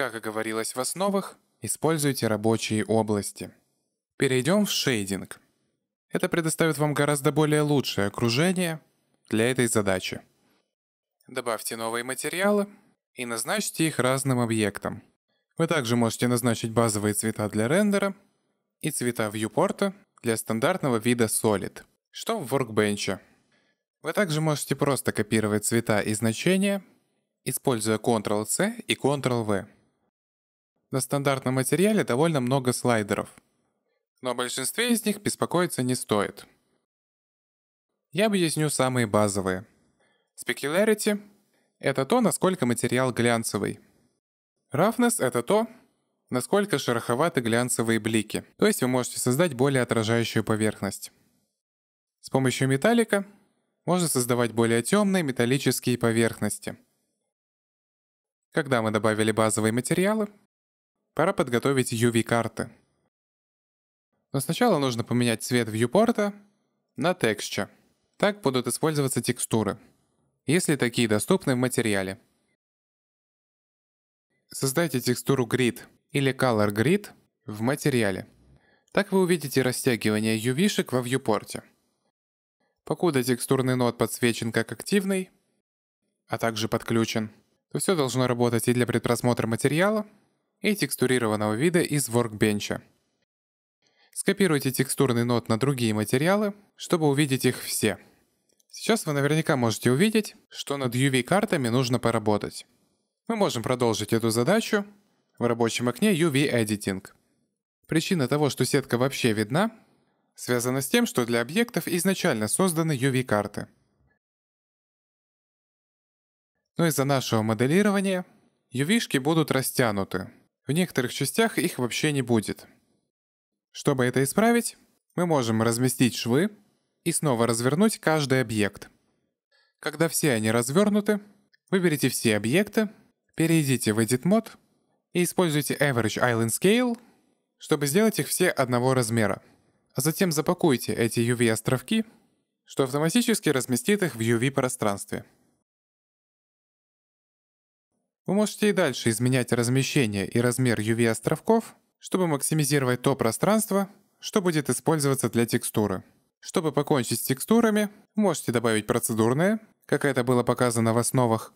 Как и говорилось в основах, используйте рабочие области. Перейдем в шейдинг. Это предоставит вам гораздо более лучшее окружение для этой задачи. Добавьте новые материалы и назначьте их разным объектам. Вы также можете назначить базовые цвета для рендера и цвета вьюпорта для стандартного вида Solid, что в Workbench. Вы также можете просто копировать цвета и значения, используя Ctrl-C и Ctrl-V. На стандартном материале довольно много слайдеров. Но большинстве из них беспокоиться не стоит. Я объясню самые базовые. Specularity — это то, насколько материал глянцевый. Roughness — это то, насколько шероховаты глянцевые блики, то есть вы можете создать более отражающую поверхность. С помощью металлика можно создавать более темные металлические поверхности. Когда мы добавили базовые материалы, пора подготовить UV-карты. Но сначала нужно поменять цвет вьюпорта на Texture. Так будут использоваться текстуры, если такие доступны в материале. Создайте текстуру Grid или Color Grid в материале. Так вы увидите растягивание UV-шек во вьюпорте. Покуда текстурный нод подсвечен как активный, а также подключен, то все должно работать и для предпросмотра материала, и текстурированного вида из Workbench. Скопируйте текстурный нод на другие материалы, чтобы увидеть их все. Сейчас вы наверняка можете увидеть, что над UV-картами нужно поработать. Мы можем продолжить эту задачу в рабочем окне UV Editing. Причина того, что сетка вообще видна, связана с тем, что для объектов изначально созданы UV-карты. Но из-за нашего моделирования UV-шки будут растянуты, в некоторых частях их вообще не будет. Чтобы это исправить, мы можем разместить швы и снова развернуть каждый объект. Когда все они развернуты, выберите все объекты, перейдите в Edit Mode и используйте Average Island Scale, чтобы сделать их все одного размера. А затем запакуйте эти UV-островки, что автоматически разместит их в UV-пространстве. Вы можете и дальше изменять размещение и размер UV-островков, чтобы максимизировать то пространство, что будет использоваться для текстуры. Чтобы покончить с текстурами, можете добавить процедурные, как это было показано в основах,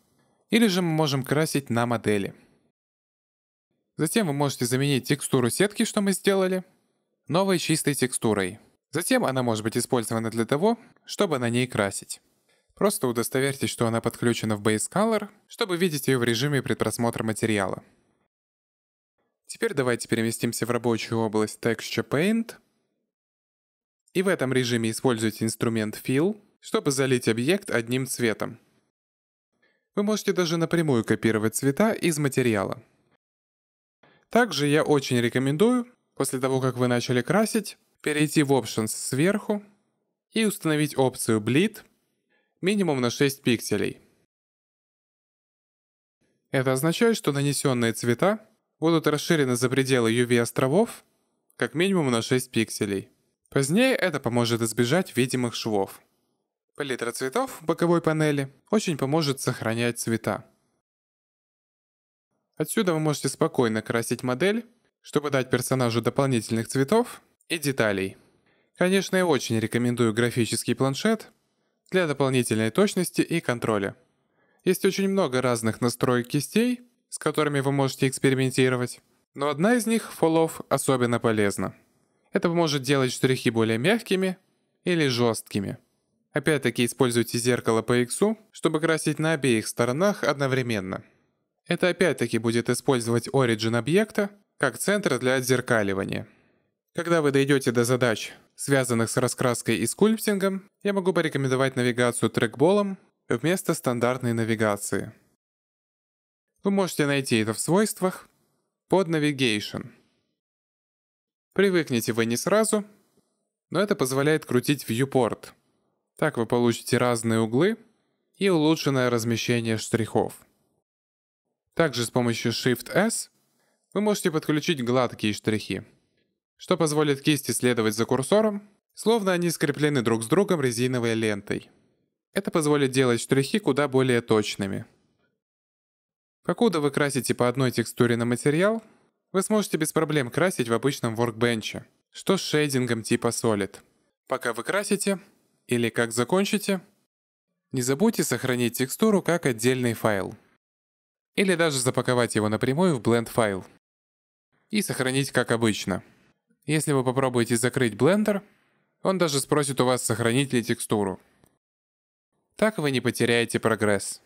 или же мы можем красить на модели. Затем вы можете заменить текстуру сетки, что мы сделали, новой чистой текстурой. Затем она может быть использована для того, чтобы на ней красить. Просто удостоверьтесь, что она подключена в BaseColor, чтобы видеть ее в режиме предпросмотра материала. Теперь давайте переместимся в рабочую область Texture Paint. И в этом режиме используйте инструмент Fill, чтобы залить объект одним цветом. Вы можете даже напрямую копировать цвета из материала. Также я очень рекомендую, после того как вы начали красить, перейти в Options сверху и установить опцию Bleed – минимум на 6 пикселей. Это означает, что нанесенные цвета будут расширены за пределы UV-островов как минимум на 6 пикселей. Позднее это поможет избежать видимых швов. Палитра цветов в боковой панели очень поможет сохранять цвета. Отсюда вы можете спокойно красить модель, чтобы дать персонажу дополнительных цветов и деталей. Конечно, я очень рекомендую графический планшет, для дополнительной точности и контроля. Есть очень много разных настроек кистей, с которыми вы можете экспериментировать, но одна из них, Fall особенно полезна. Это поможет делать штрихи более мягкими или жесткими. Опять-таки используйте зеркало по X, чтобы красить на обеих сторонах одновременно. Это опять-таки будет использовать origin объекта как центр для отзеркаливания. Когда вы дойдете до задач связанных с раскраской и скульптингом, я могу порекомендовать навигацию трекболом вместо стандартной навигации. Вы можете найти это в свойствах под Navigation. Привыкните вы не сразу, но это позволяет крутить viewport. Так вы получите разные углы и улучшенное размещение штрихов. Также с помощью Shift-S вы можете подключить гладкие штрихи – что позволит кисти следовать за курсором, словно они скреплены друг с другом резиновой лентой. Это позволит делать штрихи куда более точными. Покуда вы красите по одной текстуре на материал, вы сможете без проблем красить в обычном workbench, что с шейдингом типа Solid. Пока вы красите, или как закончите, не забудьте сохранить текстуру как отдельный файл. Или даже запаковать его напрямую в blend файл. И сохранить как обычно. Если вы попробуете закрыть блендер, он даже спросит у вас, сохранить ли текстуру. Так вы не потеряете прогресс.